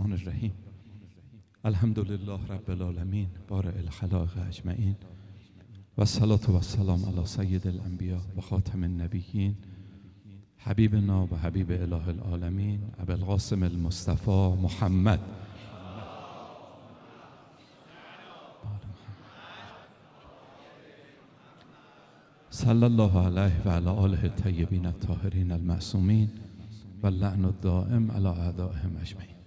الرحمن الرحیم الحمدلله رب العالمین بار الخلاق اجمعین و الصلاة و سلام علی سید الانبیا و خاتم النبیین حبیبنا و حبیب اله العالمین ابوالقاسم المصطفی محمد صلی الله علیه و علی آله الطیبین الطاهرین المعصومین و اللعن الدائم علی اعدائهم اجمعین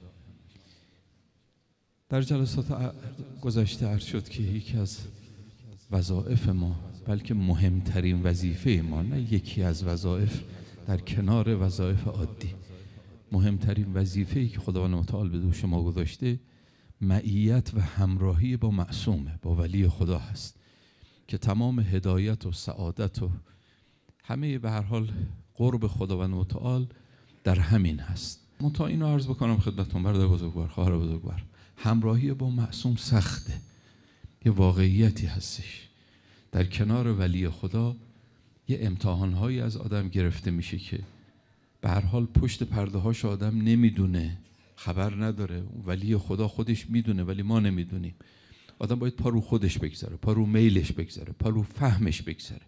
در جلسات گذشته عرض شد که یکی از وظایف ما بلکه مهمترین وظیفه ما نه یکی از وظایف در کنار وظایف عادی مهمترین وظیفه ای که خداوند متعال به دوش ما گذاشته معیت و همراهی با معصومه با ولی خدا هست که تمام هدایت و سعادت و همه به هر حال قرب خداوند متعال در همین هست من تا اینو عرض بکنم خدمتتون برادر بزرگوار خواهر بزرگوار همراهی با معصوم سخته یه واقعیتی هستش در کنار ولی خدا یه امتحانهایی از آدم گرفته میشه که به حال پشت پرده هاش آدم نمیدونه خبر نداره ولی خدا خودش میدونه ولی ما نمیدونیم آدم باید پا رو خودش بگذاره پا رو میلش بگذاره پا رو فهمش بگذاره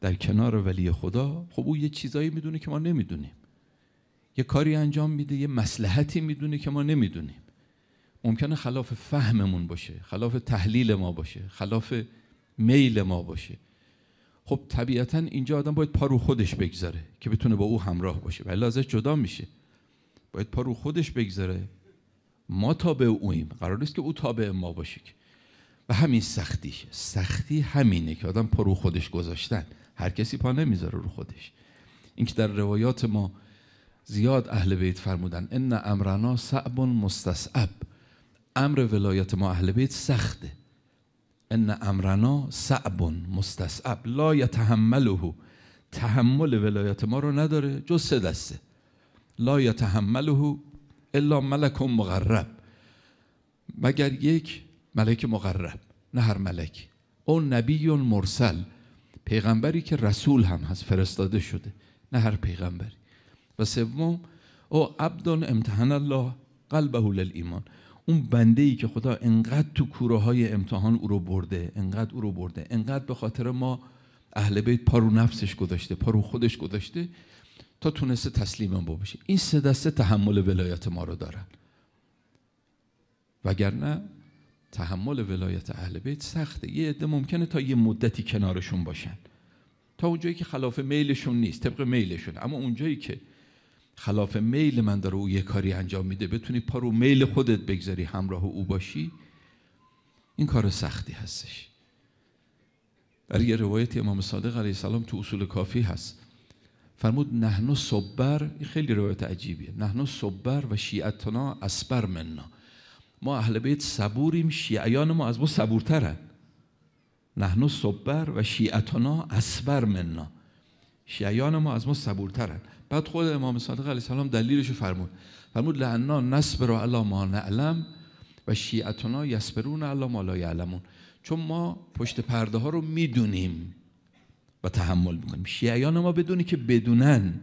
در کنار ولی خدا خب او یه چیزایی میدونه که ما نمیدونیم یه کاری انجام میده یه مسلحتی میدونه که ما نمیدونیم ممکنه خلاف فهممون باشه خلاف تحلیل ما باشه خلاف میل ما باشه خب طبیعتا اینجا آدم باید پا رو خودش بگذاره که بتونه با او همراه باشه ولی ازش جدا میشه باید پا رو خودش بگذاره ما تابع اویم قرار نیست که او تابع ما باشه و همین سختیشه سختی همینه که آدم پا رو خودش گذاشتن هر کسی پا نمیذاره رو خودش اینکه در روایات ما زیاد اهل بیت فرمودن ان امرنا صعب مستصعب امر ولایت ما اهل بیت سخته ان امرنا صعب مستصعب لا یتحمله تحمل ولایت ما رو نداره جز سه دسته لا یتحمله الا ملک مقرب مگر یک ملک مقرب نه هر ملک او نبی مرسل پیغمبری که رسول هم هست فرستاده شده نه هر پیغمبری و سوم او عبد امتحن الله قلبه للایمان اون بنده ای که خدا انقدر تو کوره های امتحان او رو برده انقدر او رو برده انقدر به خاطر ما اهل بیت پارو نفسش گذاشته پارو خودش گذاشته تا تونسته تسلیم با بشه این سه دسته تحمل ولایت ما رو دارن وگرنه تحمل ولایت اهل بیت سخته یه عده ممکنه تا یه مدتی کنارشون باشن تا اونجایی که خلاف میلشون نیست طبق میلشون اما اونجایی که خلاف میل من داره او یه کاری انجام میده بتونی پا رو میل خودت بگذاری همراه او باشی این کار سختی هستش در یه روایت امام صادق علیه السلام تو اصول کافی هست فرمود نحن صبر خیلی روایت عجیبیه نحن صبر و شیعتنا اسبر مننا ما اهل بیت صبوریم شیعیان ما از ما صبورترن نحن صبر و شیعتنا اسبر مننا شیعیان ما از ما صبورترن بعد خود امام صادق علیه السلام دلیلش فرمود فرمود لعنا رو علی ما نعلم و شیعتنا یسبرون علی ما لا یعلمون چون ما پشت پرده ها رو میدونیم و تحمل میکنیم شیعیان ما بدونی که بدونن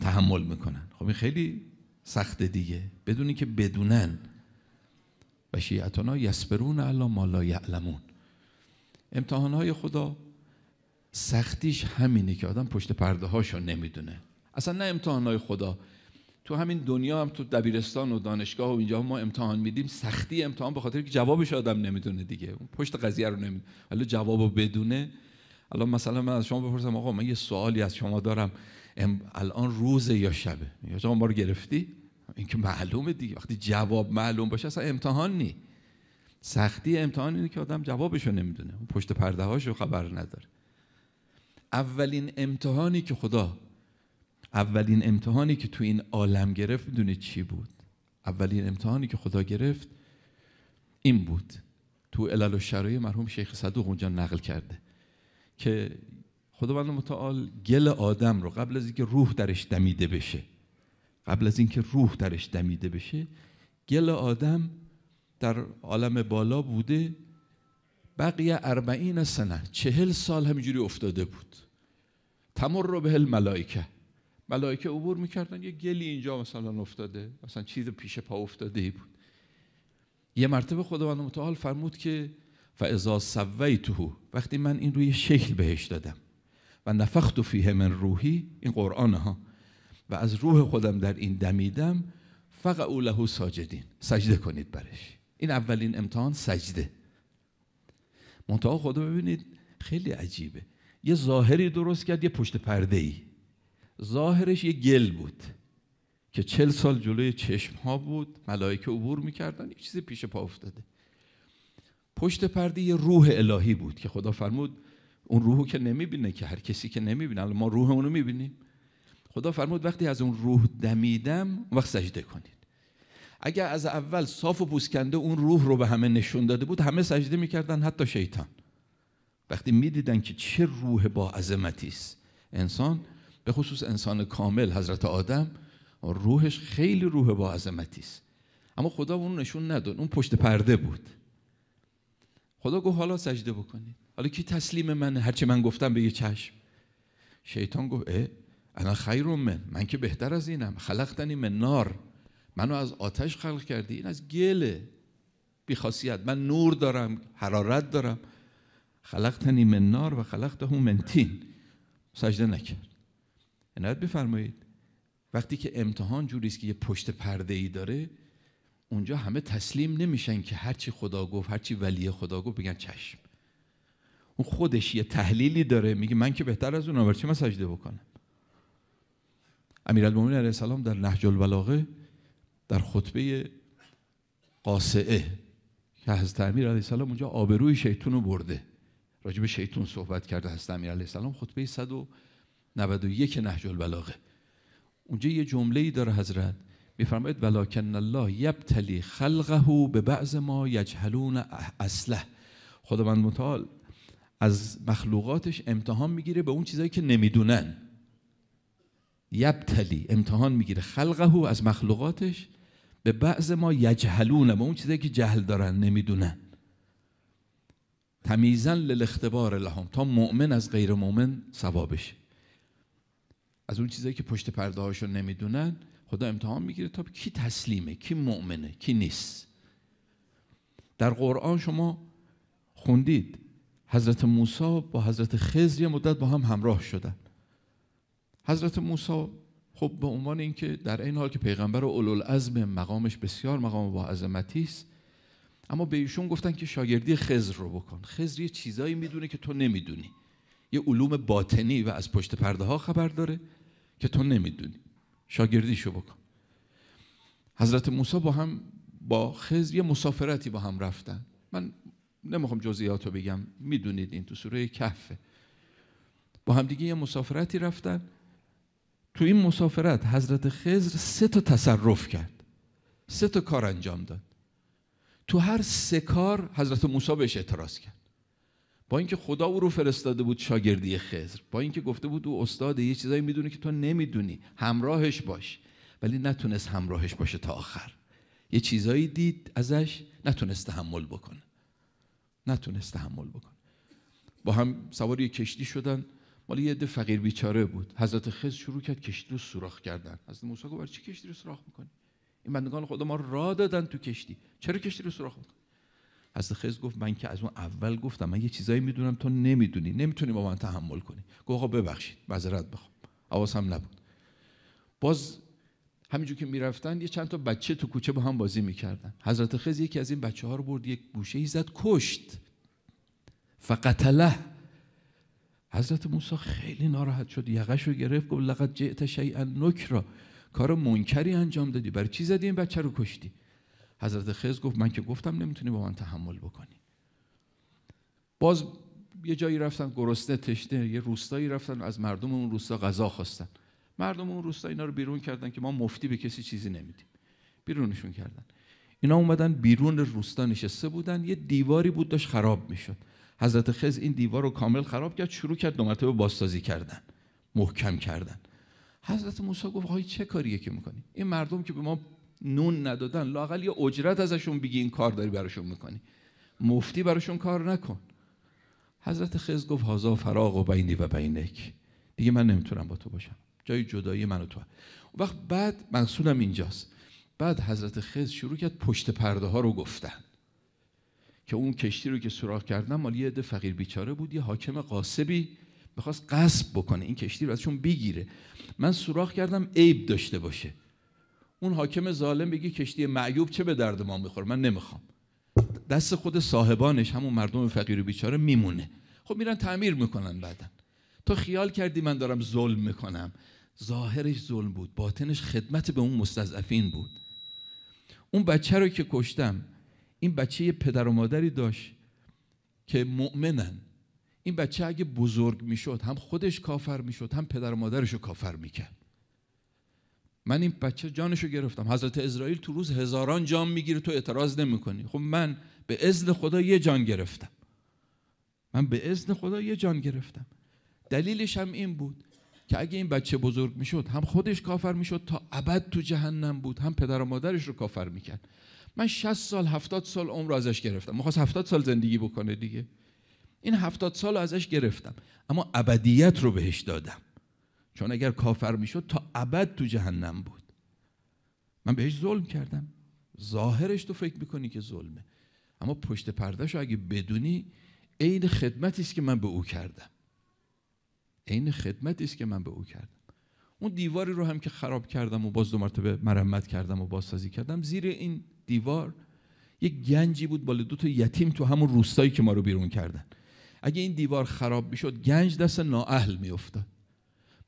تحمل میکنن خب این خیلی سخت دیگه بدونی که بدونن و شیعتنا یسبرون علی ما لا یعلمون امتحانهای خدا سختیش همینه که آدم پشت پرده هاشو نمیدونه اصلا نه امتحانهای خدا تو همین دنیا هم تو دبیرستان و دانشگاه و اینجا ما امتحان میدیم سختی امتحان به خاطر که جوابش آدم نمیدونه دیگه پشت قضیه رو نمیدونه حالا جوابو بدونه الان مثلا من از شما بپرسم آقا من یه سوالی از شما دارم الان روز یا شبه یا شما ما رو گرفتی این که معلومه دیگه وقتی جواب معلوم باشه اصلا امتحان نی سختی امتحان اینه که آدم جوابش رو نمیدونه پشت پرده خبر نداره اولین امتحانی که خدا اولین امتحانی که تو این عالم گرفت میدونی چی بود اولین امتحانی که خدا گرفت این بود تو علل و شرای مرحوم شیخ صدوق اونجا نقل کرده که خداوند متعال گل آدم رو قبل از اینکه روح درش دمیده بشه قبل از اینکه روح درش دمیده بشه گل آدم در عالم بالا بوده بقیه اربعین سنه چهل سال همینجوری افتاده بود تمر رو به الملائکه ملائکه عبور میکردن یه گلی اینجا مثلا افتاده مثلا چیز پیش پا افتاده ای بود یه مرتبه خداوند متعال فرمود که فاذا سویته وقتی من این روی شکل بهش دادم و نفخت فیه من روحی این قرآن ها و از روح خودم در این دمیدم فقع او له ساجدین سجده کنید برش این اولین امتحان سجده منتها خدا ببینید خیلی عجیبه یه ظاهری درست کرد یه پشت پرده ای ظاهرش یه گل بود که چل سال جلوی چشم ها بود ملائکه عبور میکردن یه چیزی پیش پا افتاده پشت پرده یه روح الهی بود که خدا فرمود اون روحو که نمیبینه که هر کسی که نمیبینه ما روح اونو میبینیم خدا فرمود وقتی از اون روح دمیدم اون وقت سجده کنید اگر از اول صاف و پوسکنده اون روح رو به همه نشون داده بود همه سجده میکردن حتی شیطان وقتی میدیدن که چه روح با عظمتی است انسان به خصوص انسان کامل حضرت آدم روحش خیلی روح با عظمتی است اما خدا اون نشون نداد اون پشت پرده بود خدا گفت حالا سجده بکنید حالا کی تسلیم من هرچی من گفتم به یه چشم شیطان گفت اه انا خیر من من که بهتر از اینم خلقتنی من نار منو از آتش خلق کردی این از گله بیخاصیت من نور دارم حرارت دارم خلقتنی من نار و خلقته من تین سجده نکرد عنایت بفرمایید وقتی که امتحان جوریست که یه پشت پرده ای داره اونجا همه تسلیم نمیشن که هرچی خدا گفت هرچی ولی خدا گفت بگن چشم اون خودش یه تحلیلی داره میگه من که بهتر از اون چه من سجده بکنم امیرالمومنین علیه السلام در نهج البلاغه در خطبه قاسعه که از تعمیر علیه السلام اونجا آبروی شیطون رو برده راجع به شیطون صحبت کرده هست امیر علیه السلام خطبه 100 یک نهج البلاغه اونجا یه جمله ای داره حضرت میفرماید ولکن الله یبتلی خلقه به بعض ما یجهلون اصله خداوند متعال از مخلوقاتش امتحان میگیره به اون چیزایی که نمیدونن یبتلی امتحان میگیره خلقه از مخلوقاتش به بعض ما یجهلون به اون چیزایی که جهل دارن نمیدونن تمیزن للاختبار لهم تا مؤمن از غیر مؤمن سوا از اون چیزایی که پشت پرده هاشو نمیدونن خدا امتحان میگیره تا کی تسلیمه کی مؤمنه کی نیست در قرآن شما خوندید حضرت موسی با حضرت خضر یه مدت با هم همراه شدن حضرت موسی خب به عنوان اینکه در این حال که پیغمبر اولوالعزم مقامش بسیار مقام با است اما به ایشون گفتن که شاگردی خضر رو بکن خضر یه چیزایی میدونه که تو نمیدونی یه علوم باطنی و از پشت پرده ها خبر داره که تو نمیدونی شاگردیشو بکن حضرت موسی با هم با خزر یه مسافرتی با هم رفتن من نمیخوام جزئیات بگم میدونید این تو سوره کهفه. با هم دیگه یه مسافرتی رفتن تو این مسافرت حضرت خزر سه تا تصرف کرد سه تا کار انجام داد تو هر سه کار حضرت موسی بهش اعتراض کرد با اینکه خدا او رو فرستاده بود شاگردی خزر با اینکه گفته بود او استاد یه چیزایی میدونه که تو نمیدونی همراهش باش ولی نتونست همراهش باشه تا آخر یه چیزایی دید ازش نتونست تحمل بکنه نتونست تحمل بکنه با هم سواری کشتی شدن مال یه عده فقیر بیچاره بود حضرت خز شروع کرد کشتی رو سوراخ کردن حضرت موسی گفت برای چی کشتی رو سوراخ میکنی این بندگان خدا ما را دادن تو کشتی چرا کشتی رو سوراخ میکنی حضرت خز گفت من که از اون اول گفتم من یه چیزایی میدونم تو نمیدونی نمیتونی با من تحمل کنی گفت آقا ببخشید معذرت بخوام هم نبود باز همینجور که میرفتن یه چند تا بچه تو کوچه با هم بازی میکردن حضرت خز یکی از این بچه ها رو برد یک گوشه ای زد کشت فقتله حضرت موسی خیلی ناراحت شد یقش رو گرفت گفت لقد جئت شیئا نکرا کار منکری انجام دادی برای چی زدی این بچه رو کشتی حضرت خز گفت من که گفتم نمیتونی با من تحمل بکنی باز یه جایی رفتن گرسنه تشنه یه روستایی رفتن از مردم اون روستا غذا خواستن مردم اون روستا اینا رو بیرون کردن که ما مفتی به کسی چیزی نمیدیم بیرونشون کردن اینا اومدن بیرون روستا نشسته بودن یه دیواری بود داشت خراب میشد حضرت خز این دیوار رو کامل خراب کرد شروع کرد دو مرتبه بازسازی کردن محکم کردن حضرت موسی گفت آخه چه کاریه که میکنی این مردم که به ما نون ندادن لاقل یه اجرت ازشون بگی این کار داری براشون میکنی مفتی براشون کار نکن حضرت خز گفت هازا فراغ و بینی و بینک دیگه من نمیتونم با تو باشم جای جدایی من و تو وقت بعد منصولم اینجاست بعد حضرت خز شروع کرد پشت پرده ها رو گفتن که اون کشتی رو که سوراخ کردم مال یه عده فقیر بیچاره بود یه حاکم قاسبی میخواست قصب بکنه این کشتی رو ازشون بگیره من سوراخ کردم عیب داشته باشه اون حاکم ظالم بگی کشتی معیوب چه به درد ما میخوره من نمیخوام دست خود صاحبانش همون مردم فقیر و بیچاره میمونه خب میرن تعمیر میکنن بعدا تو خیال کردی من دارم ظلم میکنم ظاهرش ظلم بود باطنش خدمت به اون مستضعفین بود اون بچه رو که کشتم این بچه یه پدر و مادری داشت که مؤمنن این بچه اگه بزرگ میشد هم خودش کافر میشد هم پدر و مادرش رو کافر میکرد من این بچه رو گرفتم حضرت اسرائیل تو روز هزاران جان میگیره تو اعتراض کنی خب من به اذن خدا یه جان گرفتم من به اذن خدا یه جان گرفتم دلیلش هم این بود که اگه این بچه بزرگ میشد هم خودش کافر میشد تا ابد تو جهنم بود هم پدر و مادرش رو کافر میکرد من 60 سال 70 سال عمر ازش گرفتم میخواست 70 سال زندگی بکنه دیگه این 70 سال ازش گرفتم اما ابدیت رو بهش دادم چون اگر کافر میشد تا ابد تو جهنم بود من بهش ظلم کردم ظاهرش تو فکر میکنی که ظلمه اما پشت پردهش اگه بدونی عین خدمتی است که من به او کردم عین خدمتی است که من به او کردم اون دیواری رو هم که خراب کردم و باز دو مرتبه مرمت کردم و بازسازی کردم زیر این دیوار یک گنجی بود بالا دو تا یتیم تو همون روستایی که ما رو بیرون کردن اگه این دیوار خراب میشد گنج دست نااهل میافتاد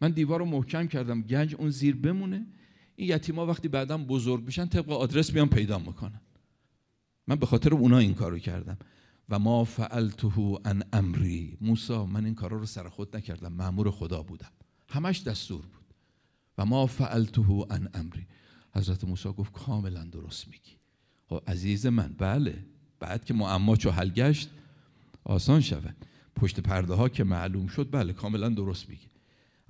من دیوار رو محکم کردم گنج اون زیر بمونه این یتیما وقتی بعدا بزرگ میشن طبق آدرس بیان پیدا میکنن من به خاطر اونا این کارو کردم و ما فعلته ان امری موسا من این کارا رو سر خود نکردم مامور خدا بودم همش دستور بود و ما فعلته ان امری حضرت موسی گفت کاملا درست میگی خب عزیز من بله بعد که معما چو حل گشت آسان شود پشت پرده ها که معلوم شد بله کاملا درست میگی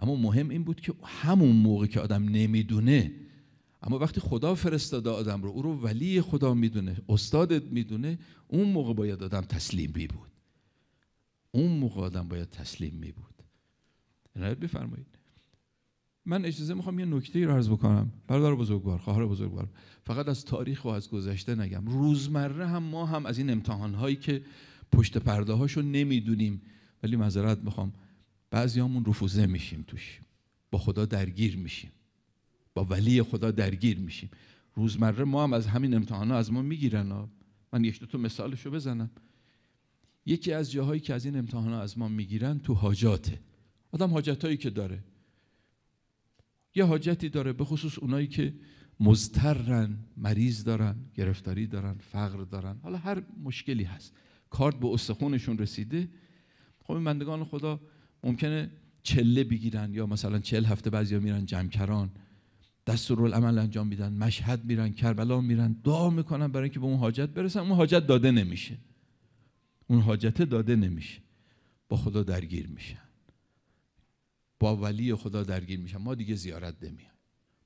اما مهم این بود که همون موقع که آدم نمیدونه اما وقتی خدا فرستاده آدم رو او رو ولی خدا میدونه استادت میدونه اون موقع باید آدم تسلیم بی بود اون موقع آدم باید تسلیم می بود بفرمایید من اجازه میخوام یه نکته ای رو عرض بکنم برادر بزرگوار خواهر بزرگوار فقط از تاریخ و از گذشته نگم روزمره هم ما هم از این امتحان هایی که پشت پرده هاشو نمیدونیم ولی معذرت میخوام همون رفوزه میشیم توش با خدا درگیر میشیم با ولی خدا درگیر میشیم روزمره ما هم از همین امتحانا از ما میگیرن من یک دوتا مثالش مثالشو بزنم یکی از جاهایی که از این امتحانا از ما میگیرن تو حاجاته آدم حاجتهایی که داره یه حاجتی داره به خصوص اونایی که مزترن مریض دارن گرفتاری دارن فقر دارن حالا هر مشکلی هست کارت به استخونشون رسیده خب این بندگان خدا ممکنه چله بگیرن یا مثلا چل هفته بعضیا میرن جمکران عمل انجام میدن مشهد میرن کربلا میرن دعا میکنن برای اینکه به اون حاجت برسن اون حاجت داده نمیشه اون حاجت داده نمیشه با خدا درگیر میشن با ولی خدا درگیر میشن ما دیگه زیارت نمیان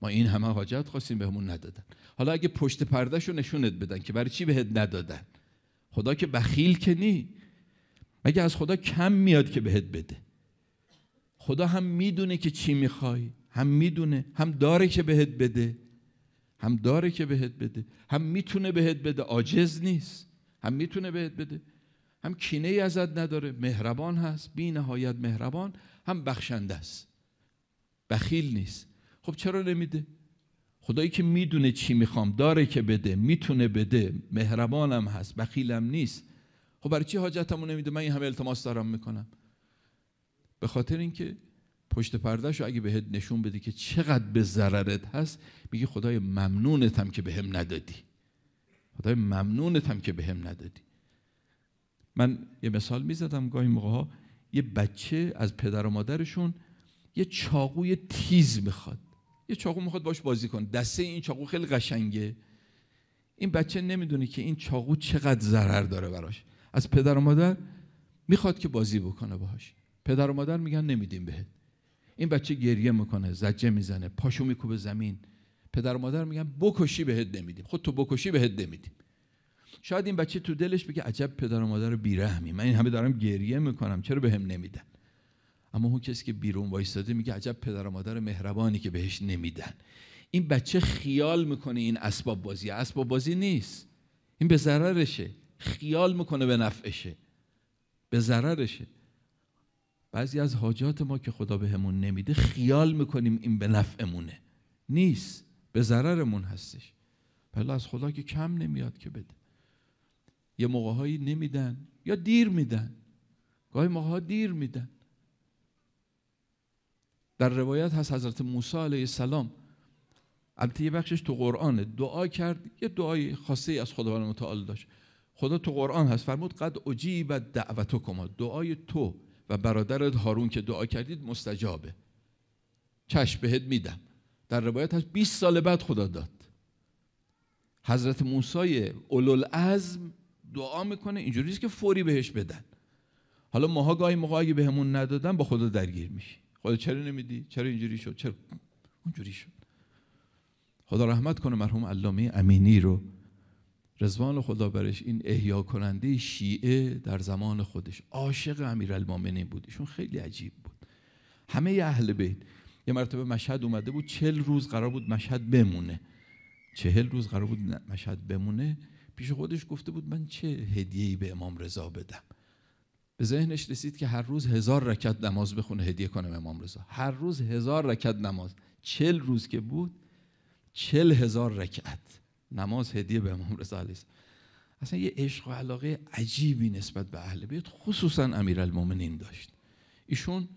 ما این همه حاجت خواستیم بهمون ندادن حالا اگه پشت پردهشو نشونت بدن که برای چی بهت ندادن خدا که بخیل که نی مگه از خدا کم میاد که بهت بده خدا هم میدونه که چی میخوای هم میدونه هم داره که بهت بده هم داره که بهت بده هم میتونه بهت بده عاجز نیست هم میتونه بهت بده هم کینه ای ازت نداره مهربان هست بی نهایت مهربان هم بخشنده است بخیل نیست خب چرا نمیده خدایی که میدونه چی میخوام داره که بده میتونه بده مهربانم هست بخیلم نیست خب برای چی حاجتمو نمیده من این همه التماس دارم میکنم به خاطر اینکه پشت پردهش اگه بهت نشون بده که چقدر به ضررت هست میگه خدای ممنونتم که بهم به ندادی خدای ممنونتم که بهم ندادی من یه مثال میزدم گاهی موقع ها یه بچه از پدر و مادرشون یه چاقوی تیز میخواد یه چاقو میخواد باش بازی کن دسته این چاقو خیلی قشنگه این بچه نمیدونه که این چاقو چقدر ضرر داره براش از پدر و مادر میخواد که بازی بکنه باهاش پدر و مادر میگن نمیدیم بهت این بچه گریه میکنه زجه میزنه پاشو میکوبه زمین پدر و مادر میگن بکشی بهت نمیدیم خود تو بکشی بهت نمیدیم شاید این بچه تو دلش بگه عجب پدر و مادر بیرحمی من این همه دارم گریه میکنم چرا بهم به نمیدن اما اون کسی که بیرون وایستاده میگه عجب پدر و مادر مهربانی که بهش نمیدن این بچه خیال میکنه این اسباب بازی اسباب بازی نیست این به ضررشه خیال میکنه به نفعشه به ضررشه بعضی از حاجات ما که خدا بهمون همون نمیده خیال میکنیم این به نفعمونه نیست به ضررمون هستش پهلا از خدا که کم نمیاد که بده یه موقع هایی نمیدن یا دیر میدن گاهی موقع ها دیر میدن در روایت هست حضرت موسی علیه السلام البته یه بخشش تو قرآن دعا کرد یه دعای خاصه از خداوند متعال داشت خدا تو قرآن هست فرمود قد اجیب دعوتکما دعای تو و برادرت هارون که دعا کردید مستجابه چشم بهت میدم در روایت هست 20 سال بعد خدا داد حضرت موسی اولوالعزم دعا میکنه اینجوری که فوری بهش بدن حالا ماها گاهی موقع اگه بهمون ندادن با خدا درگیر میشی خدا چرا نمیدی چرا اینجوری شد چرا اونجوری شد خدا رحمت کنه مرحوم علامه امینی رو رزوان خدا برش این احیا کننده شیعه در زمان خودش عاشق امیرالمومنین بود ایشون خیلی عجیب بود همه اهل بیت یه مرتبه مشهد اومده بود چهل روز قرار بود مشهد بمونه چهل روز قرار بود مشهد بمونه پیش خودش گفته بود من چه ای به امام رضا بدم به ذهنش رسید که هر روز هزار رکت نماز بخونه هدیه به امام رضا هر روز هزار رکت نماز چهل روز که بود چل هزار رکت. نماز هدیه به امام رضا علیه اصلا یه عشق و علاقه عجیبی نسبت به اهل بیت خصوصا امیرالمومنین داشت ایشون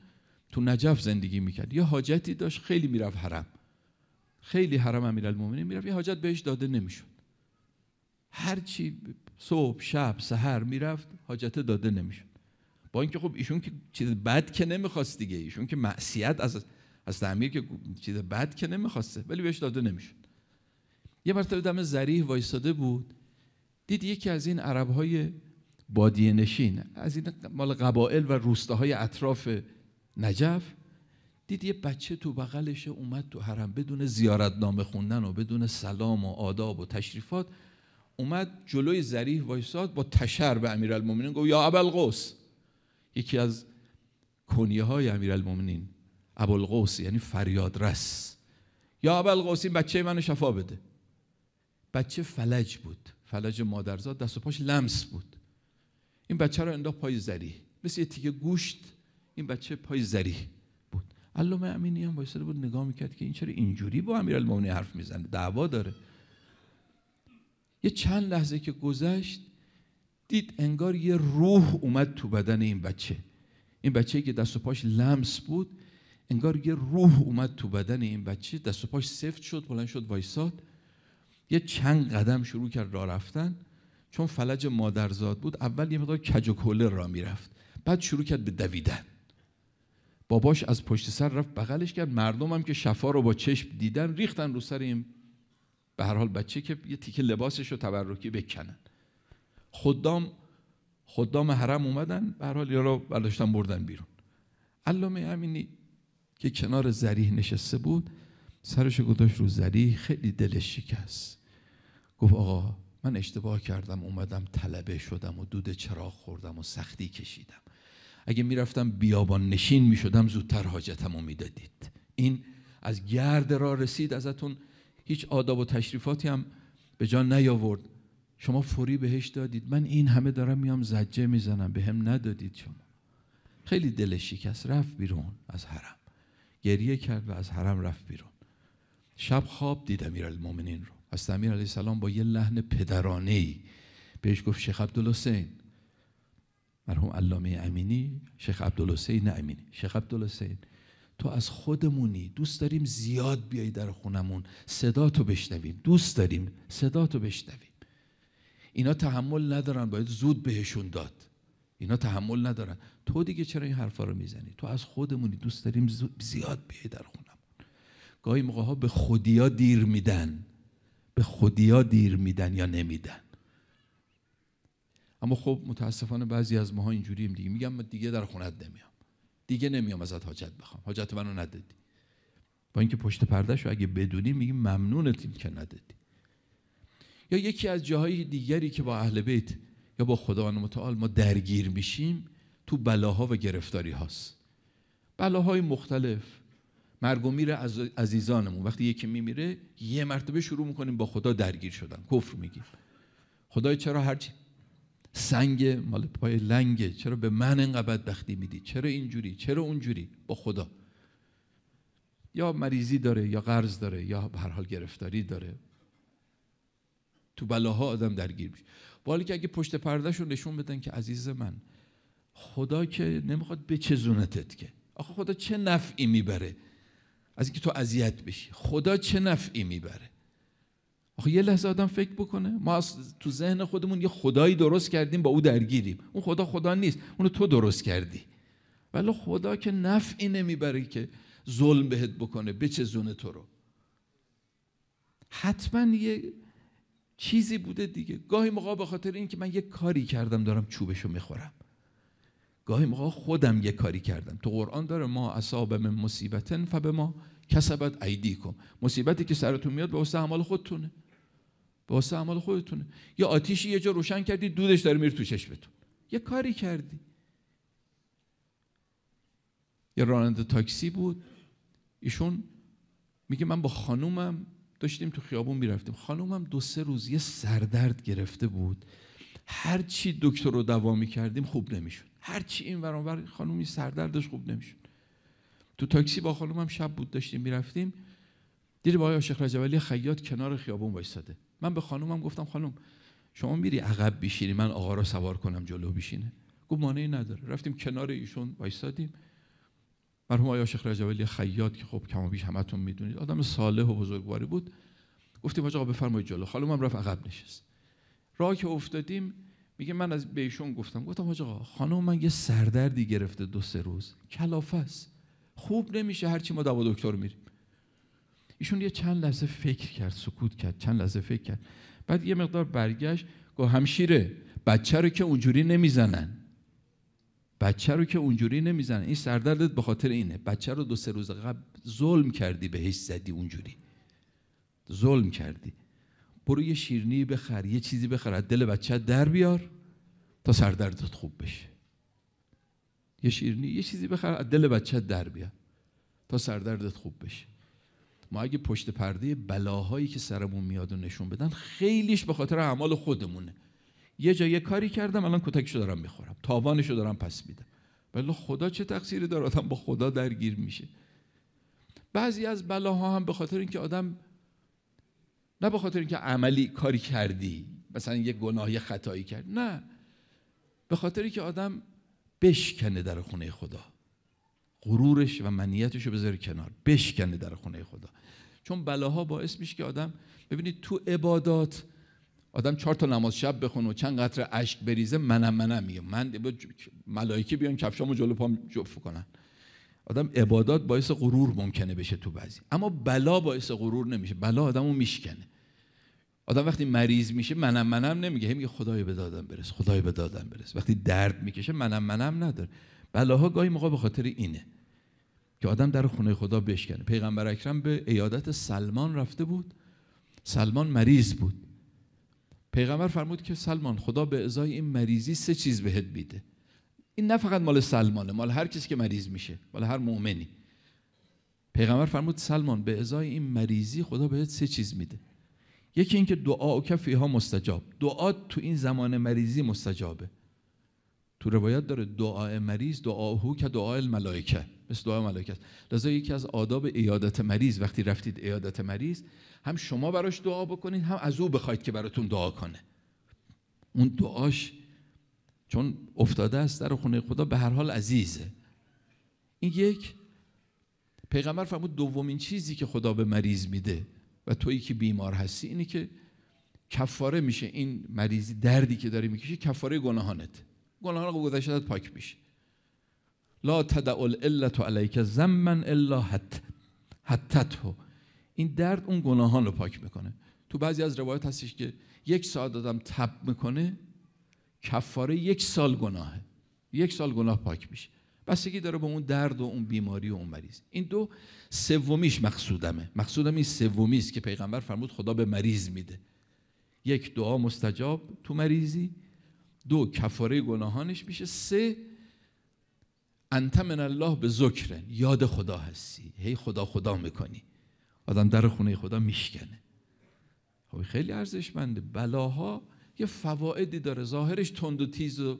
تو نجف زندگی میکرد یه حاجتی داشت خیلی میرفت حرم خیلی حرم امیرالمومنین میرفت یه حاجت بهش داده نمیشد هرچی صبح شب سحر میرفت حاجت داده نمیشد با اینکه خب ایشون که چیز بد که نمیخواست دیگه ایشون که معصیت از از تعمیر که چیز بد که نمیخواسته ولی بهش داده نمیشد یه مرتبه دم زریح وایستاده بود دید یکی از این عرب های بادیه نشین از این مال قبائل و روستاهای اطراف نجف دید یه بچه تو بغلش اومد تو حرم بدون زیارتنامه خوندن و بدون سلام و آداب و تشریفات اومد جلوی زریح وایستاد با تشر به المومنین گفت یا ابوالقوس یکی از کنیه های المومنین ابوالقوس یعنی فریاد رس یا ابوالقوس این بچه منو شفا بده بچه فلج بود فلج مادرزاد دست و پاش لمس بود این بچه رو انداخت پای زری مثل یه تیکه گوشت این بچه پای زری بود علامه امینی هم وایساده بود نگاه میکرد که این چرا اینجوری با امیرالمومنین حرف میزنه دعوا داره یه چند لحظه که گذشت دید انگار یه روح اومد تو بدن این بچه این بچه که دست و پاش لمس بود انگار یه روح اومد تو بدن این بچه دست و پاش سفت شد بلند شد وایساد یه چند قدم شروع کرد راه رفتن چون فلج مادرزاد بود اول یه مقدار کج و کله راه میرفت بعد شروع کرد به دویدن باباش از پشت سر رفت بغلش کرد مردمم که شفا رو با چشم دیدن ریختن رو سر این به هر حال بچه که یه تیکه لباسش رو تبرکی بکنن خدام خدام حرم اومدن به هر حال یارو برداشتن بردن بیرون علامه امینی که کنار زریح نشسته بود سرش گذاشت رو زری خیلی دلش شکست گفت آقا من اشتباه کردم اومدم طلبه شدم و دود چراغ خوردم و سختی کشیدم اگه میرفتم بیابان نشین میشدم زودتر حاجتم و میدادید این از گرد را رسید ازتون هیچ آداب و تشریفاتی هم به جان نیاورد شما فوری بهش دادید من این همه دارم میام زجه میزنم به هم ندادید شما خیلی دلش شکست رفت بیرون از حرم گریه کرد و از حرم رفت بیرون شب خواب دید المومنین رو از امیر علیه السلام با یه لحن پدرانه ای بهش گفت شیخ عبدالحسین مرحوم علامه امینی شیخ عبدالحسین امینی شیخ عبدالحسین تو از خودمونی دوست داریم زیاد بیای در خونمون صدا تو بشنویم دوست داریم صدا تو بشنویم اینا تحمل ندارن باید زود بهشون داد اینا تحمل ندارن تو دیگه چرا این حرفا رو میزنی تو از خودمونی دوست داریم زیاد بیای در گاهی موقع ها به خودیا دیر میدن به خودیا دیر میدن یا نمیدن اما خب متاسفانه بعضی از ماها هم دیگه میگم من دیگه در خونت نمیام دیگه نمیام ازت حاجت بخوام حاجت منو ندادی با اینکه پشت پردهش رو اگه بدونی میگیم ممنونتیم که ندادی یا یکی از جاهای دیگری که با اهل بیت یا با خداوند متعال ما درگیر میشیم تو بلاها و گرفتاری هاست بلاهای مختلف مرگ و میر از عزیزانمون وقتی یکی میمیره یه مرتبه شروع میکنیم با خدا درگیر شدن کفر میگیم خدای چرا هرچی سنگ مال پای لنگه چرا به من انقدر دختی میدی چرا اینجوری چرا اونجوری با خدا یا مریضی داره یا قرض داره یا به هر حال گرفتاری داره تو بلاها آدم درگیر میشه ولی که اگه پشت پردهشون نشون بدن که عزیز من خدا که نمیخواد به چه زونتت که آخه خدا چه نفعی میبره از اینکه تو اذیت بشی خدا چه نفعی میبره آخه یه لحظه آدم فکر بکنه ما تو ذهن خودمون یه خدایی درست کردیم با او درگیریم اون خدا خدا نیست اونو تو درست کردی ولی خدا که نفعی نمیبره که ظلم بهت بکنه چه زونه تو رو حتما یه چیزی بوده دیگه گاهی موقع به خاطر اینکه من یه کاری کردم دارم چوبشو میخورم گاهی موقع خودم یه کاری کردم تو قرآن داره ما اصاب من مصیبتن به ما کسبت ایدیکم مصیبتی که سرتون میاد به واسه اعمال خودتونه به واسه اعمال خودتونه یا آتیشی یه جا روشن کردی دودش داره میره تو چشمتون یه کاری کردی یه راننده تاکسی بود ایشون میگه من با خانومم داشتیم تو خیابون میرفتیم خانومم دو سه روز یه سردرد گرفته بود هر چی دکتر رو دوا کردیم خوب نمیشد هر چی این ور خانومی سردردش خوب نمیشد تو تاکسی با خانومم شب بود داشتیم میرفتیم دیدیم آقای عاشق رجولی خیاط کنار خیابون وایساده من به خانومم گفتم خانوم شما میری عقب بشینی من آقا رو سوار کنم جلو بشینه گفت مانعی نداره رفتیم کنار ایشون وایسادیم مرحوم آقای عاشق خیاط که خب کما بیش همتون میدونید آدم صالح و بزرگواری بود گفتیم آقا بفرمایید جلو خانومم رفت عقب نشست راه که افتادیم میگه من از بهشون گفتم گفتم حاج آقا خانم من یه سردردی گرفته دو سه روز کلافه است خوب نمیشه هرچی ما دوا دکتر میریم ایشون یه چند لحظه فکر کرد سکوت کرد چند لحظه فکر کرد بعد یه مقدار برگشت گفت همشیره بچه رو که اونجوری نمیزنن بچه رو که اونجوری نمیزنن این سردردت به خاطر اینه بچه رو دو سه روز قبل ظلم کردی بهش زدی اونجوری ظلم کردی برو یه شیرنی بخر یه چیزی بخر از دل بچه در بیار تا سردردت خوب بشه یه شیرنی یه چیزی بخر از دل بچه در بیار تا سردردت خوب بشه ما اگه پشت پرده بلاهایی که سرمون میاد و نشون بدن خیلیش به خاطر اعمال خودمونه یه جای یه کاری کردم الان کتکشو دارم میخورم تاوانشو دارم پس میدم ولی بله، خدا چه تقصیری داره آدم با خدا درگیر میشه بعضی از بلاها هم به خاطر اینکه آدم نه به خاطر اینکه عملی کاری کردی مثلا یه گناهی خطایی کرد نه به خاطر که آدم بشکنه در خونه خدا غرورش و منیتش رو بذاره کنار بشکنه در خونه خدا چون بلاها باعث میشه که آدم ببینید تو عبادات آدم چهار تا نماز شب بخونه و چند قطره اشک بریزه منم منم میگه من ملائکه بیان کفشامو جلو پام جف کنن آدم عبادات باعث غرور ممکنه بشه تو بعضی اما بلا باعث غرور نمیشه بلا آدمو میشکنه آدم وقتی مریض میشه منم منم نمیگه میگه خدای به دادم برس خدای به دادم برس وقتی درد میکشه منم منم نداره بلاها گاهی موقع به خاطر اینه که آدم در خونه خدا بشکنه پیغمبر اکرم به ایادت سلمان رفته بود سلمان مریض بود پیغمبر فرمود که سلمان خدا به ازای این مریضی سه چیز بهت میده این نه فقط مال سلمانه مال هر کسی که مریض میشه مال هر مؤمنی پیغمبر فرمود سلمان به ازای این مریضی خدا بهت سه چیز میده یکی اینکه دعا و کفی ها مستجاب دعا تو این زمان مریضی مستجابه تو روایت داره دعا مریض دعا هو که دعای الملائکه مثل دعا ملائکه است لذا یکی از آداب ایادت مریض وقتی رفتید ایادت مریض هم شما براش دعا بکنید هم از او بخواید که براتون دعا کنه اون دعاش چون افتاده است در خونه خدا به هر حال عزیزه این یک پیغمبر فرمود دومین چیزی که خدا به مریض میده و تویی که بیمار هستی اینه که کفاره میشه این مریضی دردی که داری میکشه کفاره گناهانت گناهان داد پاک میشه لا تدع علیک زمن الا حت حتته این درد اون گناهان رو پاک میکنه تو بعضی از روایت هستش که یک ساعت آدم تب میکنه کفاره یک سال گناهه یک سال گناه پاک میشه بستگی داره به اون درد و اون بیماری و اون مریض این دو سومیش مقصودمه مقصودم این سومی است که پیغمبر فرمود خدا به مریض میده یک دعا مستجاب تو مریضی دو کفاره گناهانش میشه سه انت من الله به ذکرن یاد خدا هستی هی خدا خدا میکنی آدم در خونه خدا میشکنه خب خیلی ارزشمنده بلاها یه فوائدی داره ظاهرش تند و تیز و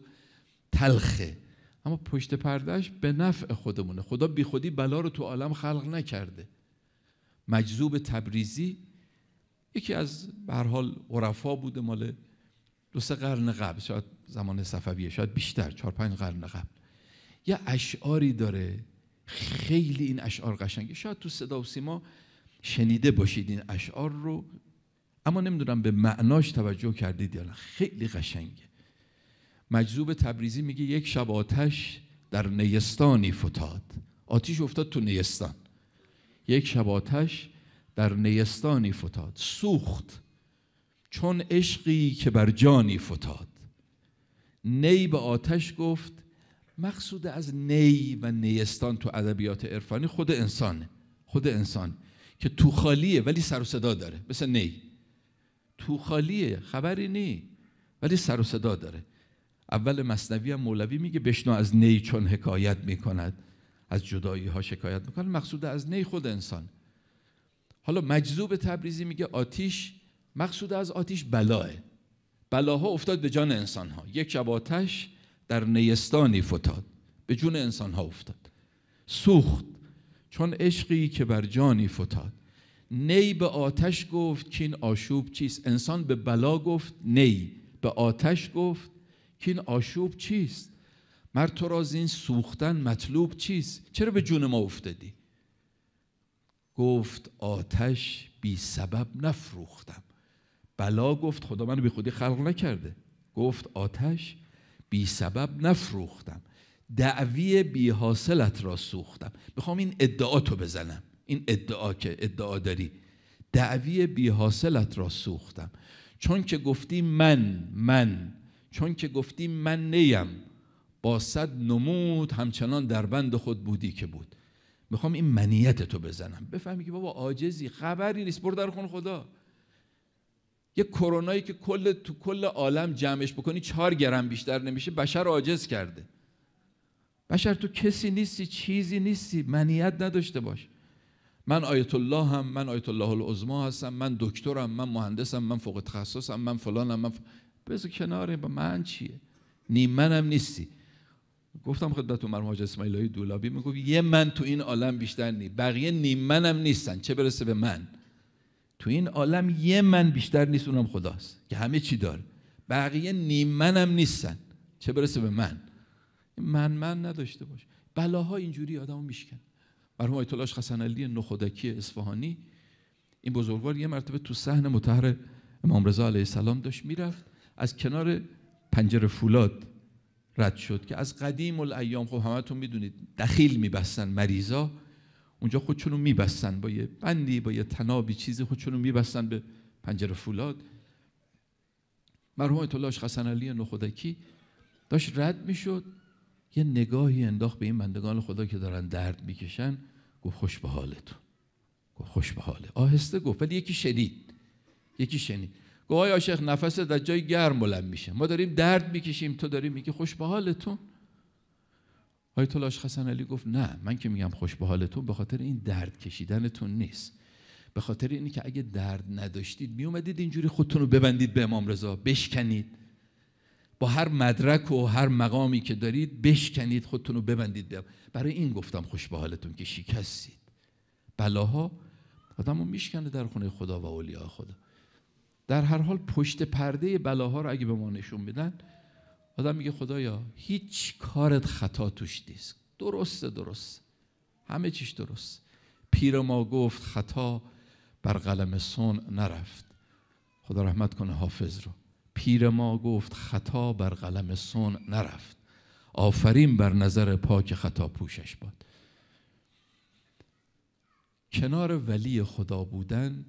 تلخه اما پشت پردهش به نفع خودمونه خدا بی خودی بلا رو تو عالم خلق نکرده مجذوب تبریزی یکی از به حال عرفا بوده مال دو سه قرن قبل شاید زمان صفویه شاید بیشتر چهار پنج قرن قبل یه اشعاری داره خیلی این اشعار قشنگه شاید تو صدا و سیما شنیده باشید این اشعار رو اما نمیدونم به معناش توجه کردید یا نه خیلی قشنگه مجذوب تبریزی میگه یک شب آتش در نیستانی فتاد آتیش افتاد تو نیستان یک شب آتش در نیستانی فتاد سوخت چون عشقی که بر جانی فتاد نی به آتش گفت مقصود از نی و نیستان تو ادبیات عرفانی خود انسانه خود انسان که تو خالیه ولی سر و صدا داره مثل نی تو خالیه خبری نی ولی سر و صدا داره اول مصنوی هم مولوی میگه بشنو از نی چون حکایت میکند از جدایی ها شکایت میکنه مقصود از نی خود انسان حالا مجذوب تبریزی میگه آتیش مقصود از آتیش بلاه بلاها افتاد به جان انسان ها یک شب آتش در نیستانی فتاد به جون انسان ها افتاد سوخت چون عشقی که بر جانی فتاد نی به آتش گفت که این آشوب چیست انسان به بلا گفت نی به آتش گفت که این آشوب چیست مرد تو را از این سوختن مطلوب چیست چرا به جون ما افتادی گفت آتش بی سبب نفروختم بلا گفت خدا منو به خودی خلق نکرده گفت آتش بی سبب نفروختم دعوی بی حاصلت را سوختم میخوام این تو بزنم این ادعا که ادعا داری دعوی بی حاصلت را سوختم چون که گفتی من من چون که گفتی من نیم با صد نمود همچنان در بند خود بودی که بود میخوام این منیت تو بزنم بفهمی که بابا عاجزی خبری نیست برو در خون خدا یه کرونایی که کل تو کل عالم جمعش بکنی چهار گرم بیشتر نمیشه بشر عاجز کرده بشر تو کسی نیستی چیزی نیستی منیت نداشته باش من آیت الله هم من آیت الله العظما هستم من دکترم من مهندسم من فوق تخصصم من فلانم من ف... بذار با من چیه نیم منم نیستی گفتم خدمت عمر حاج اسماعیل دولابی میگفت یه من تو این عالم بیشتر نی بقیه نیم منم نیستن چه برسه به من تو این عالم یه من بیشتر نیست اونم خداست که همه چی داره بقیه نیم منم نیستن چه برسه به من من من نداشته باش بلاها اینجوری آدمو میشکن مرحوم آیت الله حسن علی نخودکی اصفهانی این بزرگوار یه مرتبه تو صحن متحر امام رضا علیه السلام داشت میرفت از کنار پنجره فولاد رد شد که از قدیم الایام خب همتون میدونید دخیل میبستن مریضا اونجا خودشون رو میبستن با یه بندی با یه تنابی چیزی خودشون رو میبستن به پنجره فولاد مرحوم آیت الله حسن علی نخودکی داشت رد میشد یه نگاهی انداخت به این بندگان خدا که دارن درد میکشن گفت خوش به حالتون گفت خوش به حاله آهسته گفت ولی یکی شدید یکی شنید گفت آیا شیخ نفست در جای گرم بلند میشه ما داریم درد میکشیم تو داریم میگی خوش به حالتون آیت الله حسن علی گفت نه من که میگم خوش به حالتون به خاطر این درد کشیدنتون نیست به خاطر اینی که اگه درد نداشتید میومدید اینجوری خودتون رو ببندید به امام رضا بشکنید با هر مدرک و هر مقامی که دارید بشکنید خودتون رو ببندید بیام. برای این گفتم خوش به حالتون که شکستید بلاها آدم رو میشکنه در خونه خدا و اولیاء خدا در هر حال پشت پرده بلاها رو اگه به ما نشون بدن آدم میگه خدایا هیچ کارت خطا توش نیست درسته درست همه چیش درست پیر ما گفت خطا بر قلم سون نرفت خدا رحمت کنه حافظ رو پیر ما گفت خطا بر قلم سن نرفت آفرین بر نظر پاک خطا پوشش باد کنار ولی خدا بودن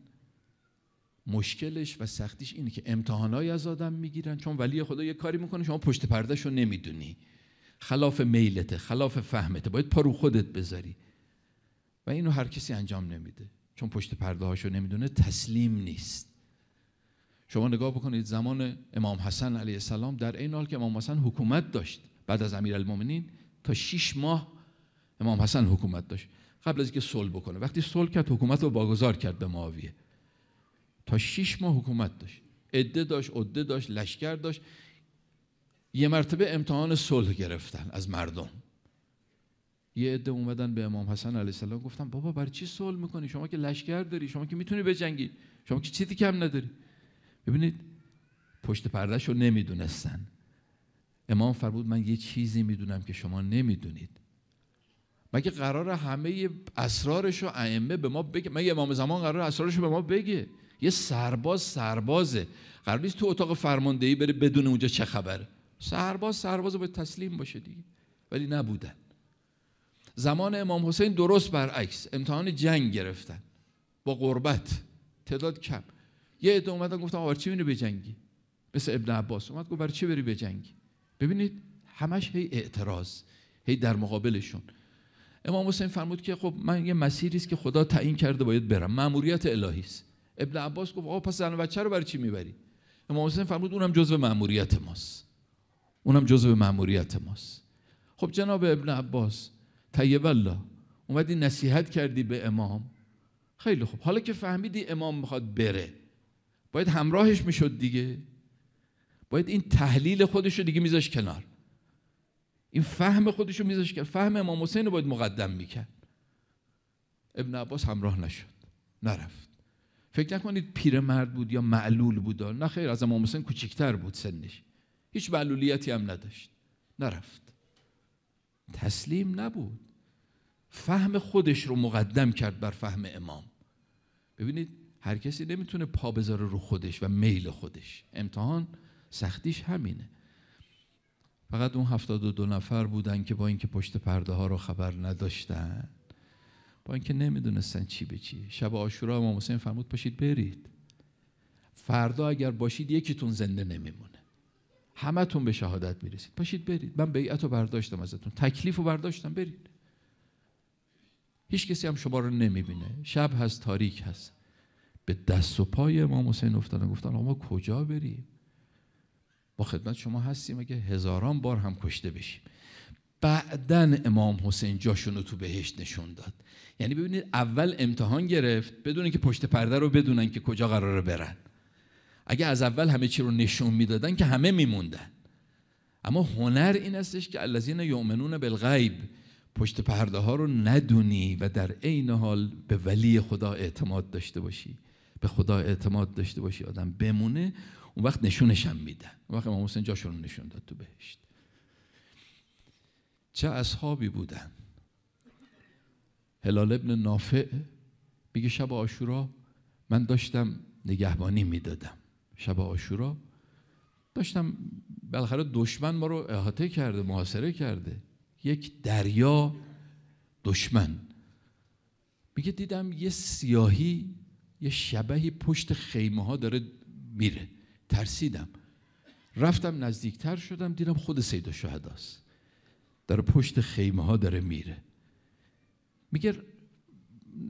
مشکلش و سختیش اینه که امتحانای از آدم میگیرن چون ولی خدا یه کاری میکنه شما پشت پردهش رو نمیدونی خلاف میلته خلاف فهمته باید پارو خودت بذاری و اینو هر کسی انجام نمیده چون پشت پرده هاشو نمیدونه تسلیم نیست شما نگاه بکنید زمان امام حسن علیه السلام در این حال که امام حسن حکومت داشت بعد از امیر امیرالمومنین تا شش ماه امام حسن حکومت داشت قبل از اینکه صلح بکنه وقتی صلح کرد حکومت رو باگذار کرد به معاویه تا 6 ماه حکومت داشت عده داشت عده داشت لشکر داشت یه مرتبه امتحان صلح گرفتن از مردم یه عده اومدن به امام حسن علیه السلام گفتن بابا برای چی صلح میکنی شما که لشکر داری شما که میتونی بجنگی شما که چیزی کم نداری ببینید پشت پردش رو نمیدونستن امام فرمود من یه چیزی میدونم که شما نمیدونید مگه قرار همه اسرارش رو ائمه به ما بگه مگه امام زمان قرار اسرارش رو به ما بگه یه سرباز سربازه قرار نیست تو اتاق فرماندهی بره بدون اونجا چه خبره سرباز سرباز باید تسلیم باشه دیگه ولی نبودن زمان امام حسین درست برعکس امتحان جنگ گرفتن با قربت تعداد کم یه عده اومدن گفتن آقا چی میری بجنگی مثل ابن عباس اومد گفت برای چی بری بجنگی ببینید همش هی اعتراض هی در مقابلشون امام حسین فرمود که خب من یه مسیری است که خدا تعیین کرده باید برم ماموریت الهی است ابن عباس گفت آقا پس زن بچه رو برای چی میبری امام حسین فرمود اونم جزء ماموریت ماست اونم جزء ماموریت ماست خب جناب ابن عباس طیب الله اومدی نصیحت کردی به امام خیلی خوب حالا که فهمیدی امام میخواد بره باید همراهش میشد دیگه باید این تحلیل خودش رو دیگه میذاش کنار این فهم خودش رو میذاش کنار فهم امام حسین رو باید مقدم میکرد ابن عباس همراه نشد نرفت فکر نکنید پیرمرد بود یا معلول بود نه خیر از امام حسین کوچکتر بود سنش هیچ معلولیتی هم نداشت نرفت تسلیم نبود فهم خودش رو مقدم کرد بر فهم امام ببینید هر کسی نمیتونه پا بذاره رو خودش و میل خودش امتحان سختیش همینه فقط اون هفتاد و دو نفر بودن که با اینکه پشت پرده ها رو خبر نداشتن با اینکه نمیدونستن چی به چی شب آشورا امام حسین فرمود پاشید برید فردا اگر باشید یکیتون زنده نمیمونه همتون به شهادت میرسید پاشید برید من بیعت رو برداشتم ازتون تکلیف رو برداشتم برید هیچ کسی هم شما رو نمیبینه شب هست تاریک هست به دست و پای امام حسین افتادن گفتن آقا ما کجا بریم با خدمت شما هستیم اگه هزاران بار هم کشته بشیم بعدن امام حسین جاشون رو تو بهشت نشون داد یعنی ببینید اول امتحان گرفت بدون که پشت پرده رو بدونن که کجا قراره برن اگه از اول همه چی رو نشون میدادن که همه میموندن اما هنر این استش که الذین یؤمنون بالغیب پشت پرده ها رو ندونی و در عین حال به ولی خدا اعتماد داشته باشی به خدا اعتماد داشته باشی آدم بمونه اون وقت نشونش هم میدن اون وقت امام حسین جاشون نشون داد تو بهشت چه اصحابی بودن هلال ابن نافع میگه شب آشورا من داشتم نگهبانی میدادم شب آشورا داشتم بالاخره دشمن ما رو احاطه کرده محاصره کرده یک دریا دشمن میگه دیدم یه سیاهی یه شبهی پشت خیمه ها داره میره ترسیدم رفتم نزدیکتر شدم دیدم خود سید شهداست داره پشت خیمه ها داره میره میگه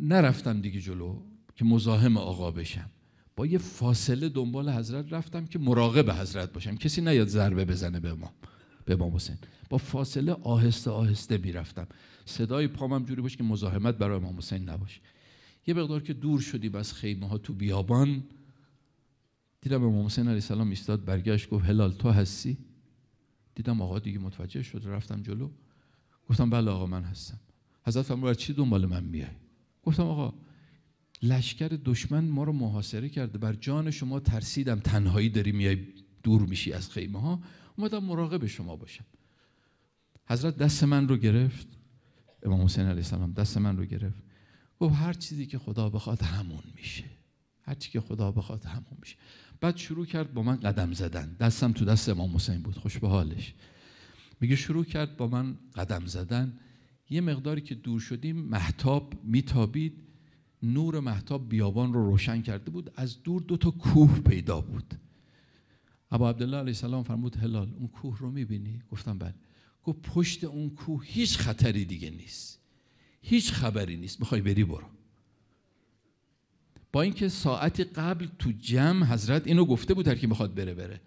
نرفتم دیگه جلو که مزاحم آقا بشم با یه فاصله دنبال حضرت رفتم که مراقب حضرت باشم کسی نیاد ضربه بزنه به ما به ما حسین با فاصله آهسته آهسته میرفتم صدای پامم جوری باش که مزاحمت برای امام حسین نباشه یه مقدار که دور شدیم از خیمه ها تو بیابان دیدم امام حسین علیه السلام ایستاد برگشت گفت هلال تو هستی دیدم آقا دیگه متوجه شد رفتم جلو گفتم بله آقا من هستم حضرت فرمود چی دنبال من میای گفتم آقا لشکر دشمن ما رو محاصره کرده بر جان شما ترسیدم تنهایی داری میای دور میشی از خیمه ها اومدم مراقب شما باشم حضرت دست من رو گرفت امام حسین علیه السلام دست من رو گرفت گفت خب هر چیزی که خدا بخواد همون میشه هر چی که خدا بخواد همون میشه بعد شروع کرد با من قدم زدن دستم تو دست امام حسین بود خوش به حالش میگه شروع کرد با من قدم زدن یه مقداری که دور شدیم محتاب میتابید نور محتاب بیابان رو روشن کرده بود از دور دو تا کوه پیدا بود ابا عبدالله علیه السلام فرمود هلال اون کوه رو میبینی گفتم بله گفت پشت اون کوه هیچ خطری دیگه نیست هیچ خبری نیست میخوای بری برو با اینکه ساعتی قبل تو جمع حضرت اینو گفته بود هر کی میخواد بره بره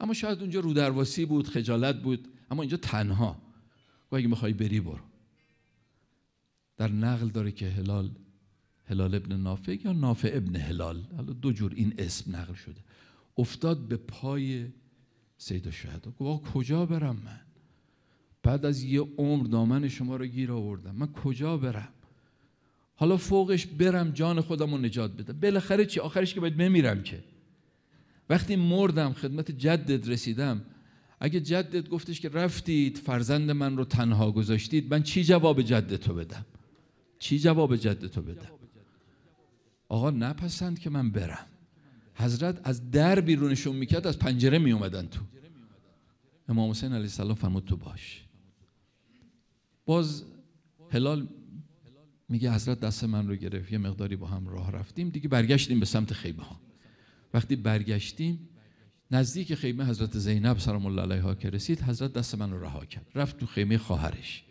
اما شاید اونجا رو بود خجالت بود اما اینجا تنها و اگه میخوای بری برو در نقل داره که هلال هلال ابن نافع یا نافع ابن هلال حالا دو جور این اسم نقل شده افتاد به پای سید الشهدا گفت کجا برم من بعد از یه عمر دامن شما رو گیر آوردم من کجا برم حالا فوقش برم جان خودم رو نجات بدم بالاخره چی آخرش که باید بمیرم که وقتی مردم خدمت جدت رسیدم اگه جدت گفتش که رفتید فرزند من رو تنها گذاشتید من چی جواب جدتو بدم چی جواب جدتو بدم آقا نپسند که من برم حضرت از در بیرونشون میکرد از پنجره میومدن تو امام حسین علیه السلام فرمود تو باش باز هلال میگه حضرت دست من رو گرفت یه مقداری با هم راه رفتیم دیگه برگشتیم به سمت خیمه ها وقتی برگشتیم نزدیک خیمه حضرت زینب سلام الله علیها که رسید حضرت دست من رو رها کرد رفت تو خیمه خواهرش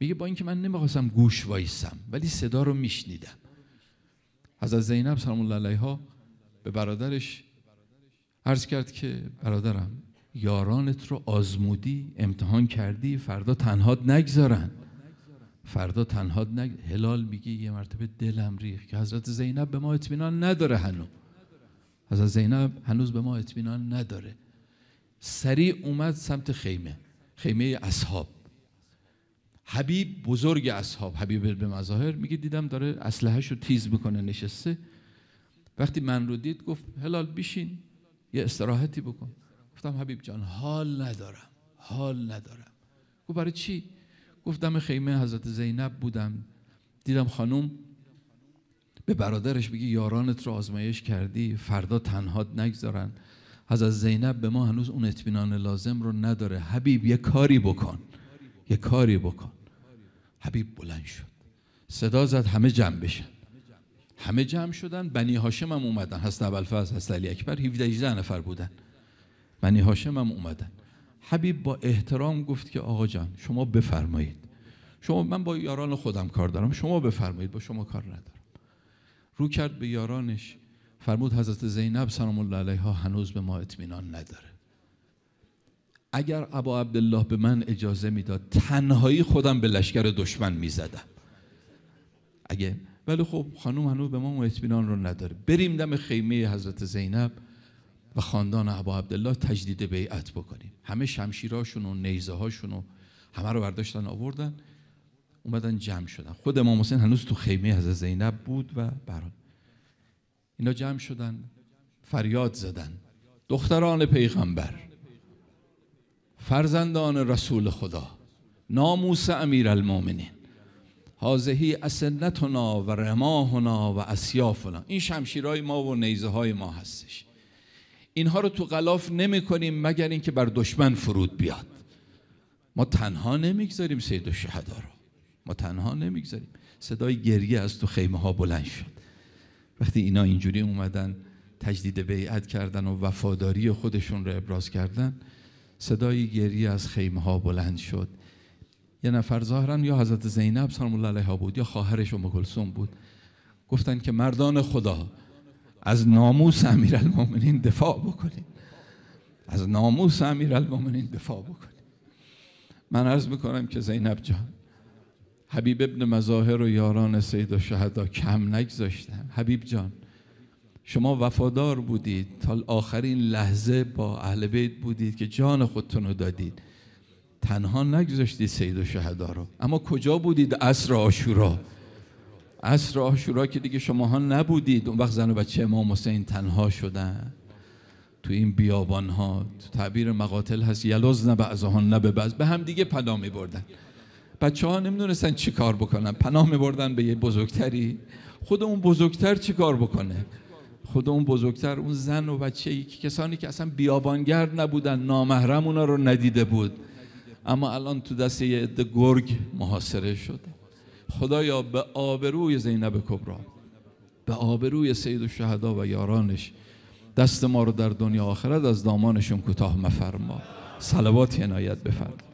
میگه با اینکه من نمیخواستم گوش وایسم ولی صدا رو میشنیدم حضرت زینب سلام الله علیها به برادرش عرض کرد که برادرم یارانت رو آزمودی امتحان کردی فردا تنها نگذارن فردا تنها نگ... هلال میگه یه مرتبه دلم ریخ که حضرت زینب به ما اطمینان نداره هنو حضرت زینب هنوز به ما اطمینان نداره سریع اومد سمت خیمه خیمه اصحاب حبیب بزرگ اصحاب حبیب به مظاهر میگه دیدم داره اسلحهش رو تیز میکنه نشسته وقتی من رو دید گفت هلال بشین یه استراحتی بکن گفتم حبیب جان حال ندارم حال ندارم گفت برای چی گفتم خیمه حضرت زینب بودم دیدم خانم به برادرش بگی یارانت رو آزمایش کردی فردا تنها نگذارن حضرت زینب به ما هنوز اون اطمینان لازم رو نداره حبیب یه کاری بکن یه کاری بکن حبیب بلند شد صدا زد همه جمع بشن همه جمع شدن بنی هاشم هم اومدن هست فاز هست علی اکبر 17 نفر بودن بنی هاشم هم اومدن حبیب با احترام گفت که آقا جان شما بفرمایید شما من با یاران خودم کار دارم شما بفرمایید با شما کار ندارم رو کرد به یارانش فرمود حضرت زینب سلام الله علیها هنوز به ما اطمینان نداره اگر ابا عبدالله به من اجازه میداد تنهایی خودم به لشکر دشمن میزدم اگه ولی خب خانوم هنوز به ما اطمینان رو نداره بریم دم خیمه حضرت زینب و خاندان ابا عبدالله تجدید بیعت بکنیم همه شمشیراشون و نیزه هاشون و همه رو برداشتن آوردن اومدن جمع شدن خود امام حسین هنوز تو خیمه از زینب بود و بران اینا جمع شدن فریاد زدن دختران پیغمبر فرزندان رسول خدا ناموس امیر المومنین حاضهی اسنتنا و رماهنا و اسیافنا این شمشیرهای ما و نیزه های ما هستش اینها رو تو غلاف نمی کنیم مگر اینکه بر دشمن فرود بیاد ما تنها نمیگذاریم سید و رو ما تنها نمیگذاریم صدای گریه از تو خیمه ها بلند شد وقتی اینا اینجوری اومدن تجدید بیعت کردن و وفاداری خودشون رو ابراز کردن صدای گریه از خیمه ها بلند شد یه نفر ظاهرا یا حضرت زینب سلام الله علیها بود یا خواهرش ام کلثوم بود گفتن که مردان خدا از ناموس المومنین دفاع بکنید از ناموس المومنین دفاع بکنید من عرض میکنم که زینب جان حبیب ابن مظاهر و یاران سید و شهدا کم نگذاشتن حبیب جان شما وفادار بودید تا آخرین لحظه با اهل بیت بودید که جان خودتون رو دادید تنها نگذاشتید سید و شهدا رو اما کجا بودید عصر آشورا عصر آشورا که دیگه شماها نبودید اون وقت زن و بچه امام حسین تنها شدن تو این بیابان ها تو تعبیر مقاتل هست یلوز نه از نه به بعض به هم دیگه پناه می بردن بچه ها نمیدونستن چی کار بکنن پناه می بردن به یه بزرگتری خود اون بزرگتر چی کار بکنه خود اون بزرگتر اون زن و بچه ای کسانی که اصلا بیابانگرد نبودن نامحرم اونا رو ندیده بود اما الان تو دست یه عده گرگ محاصره شده خدایا به آبروی زینب کبرا به آبروی سید و شهدا و یارانش دست ما رو در دنیا آخرت از دامانشون کوتاه مفرما صلوات عنایت بفرما